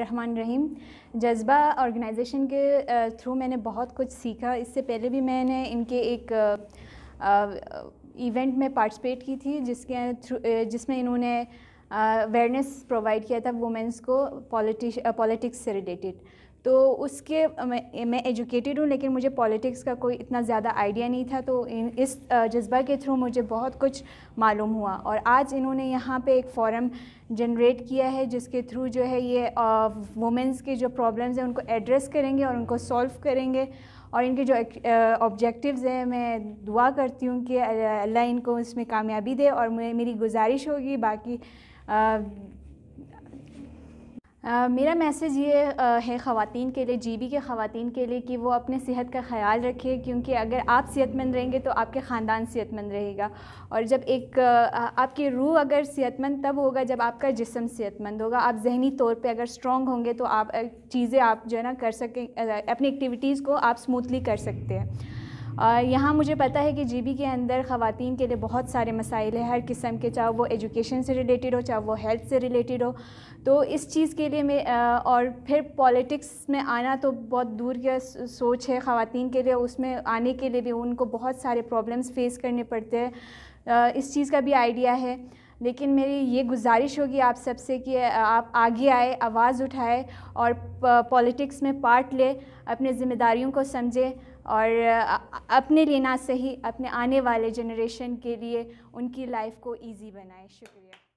रहमान रहीम जज्बा ऑर्गेनाइजेशन के थ्रू मैंने बहुत कुछ सीखा इससे पहले भी मैंने इनके एक इवेंट में पार्टिसिपेट की थी जिसके थ्रू जिसमें इन्होंने अवेयरनेस प्रोवाइड किया था वुमेंस को पॉलिटिक्स से रिलेटेड तो उसके मैं, मैं एजुकेटेड हूँ लेकिन मुझे पॉलिटिक्स का कोई इतना ज़्यादा आइडिया नहीं था तो इन इस जज्बा के थ्रू मुझे बहुत कुछ मालूम हुआ और आज इन्होंने यहाँ पे एक फॉरम जनरेट किया है जिसके थ्रू जो है ये वुमेंस के जो प्रॉब्लम्स हैं उनको एड्रेस करेंगे और उनको सॉल्व करेंगे और इनके जो ऑब्जेक्टिव्स हैं मैं दुआ करती हूँ कि अल्लाह इनको इसमें कामयाबी दे और मेरी गुजारिश होगी बाकी आ, मेरा मैसेज ये है ख़वान के लिए जीबी के ख़वान के लिए कि वो अपने सेहत का ख्याल रखें क्योंकि अगर आप सेहतमंद रहेंगे तो आपके ख़ानदान सेहतमंद रहेगा और जब एक आपकी रूह अगर सेहतमंद तब होगा जब आपका जिसम सेहतमंद होगा आप जहनी तौर पे अगर स्ट्रॉन्ग होंगे तो आप चीज़ें आप जो है ना कर सकें अपनी एक्टिविटीज़ को आप स्मूथली कर सकते हैं यहाँ मुझे पता है कि जीबी के अंदर ख़वान के लिए बहुत सारे मसाइल हैं हर किस्म के चाहे वो एजुकेशन से रिलेटेड हो चाहे वो हेल्थ से रिलेटेड हो तो इस चीज़ के लिए मैं और फिर पॉलिटिक्स में आना तो बहुत दूर की सोच है ख़वान के लिए उसमें आने के लिए भी उनको बहुत सारे प्रॉब्लम्स फेस करने पड़ते हैं इस चीज़ का भी आइडिया है लेकिन मेरी ये गुजारिश होगी आप सबसे कि आप आगे आए आवाज़ उठाए और पॉलिटिक्स में पार्ट ले अपने ज़िम्मेदारियों को समझें और अपने लिए ना सही अपने आने वाले जनरेशन के लिए उनकी लाइफ को इजी बनाए शुक्रिया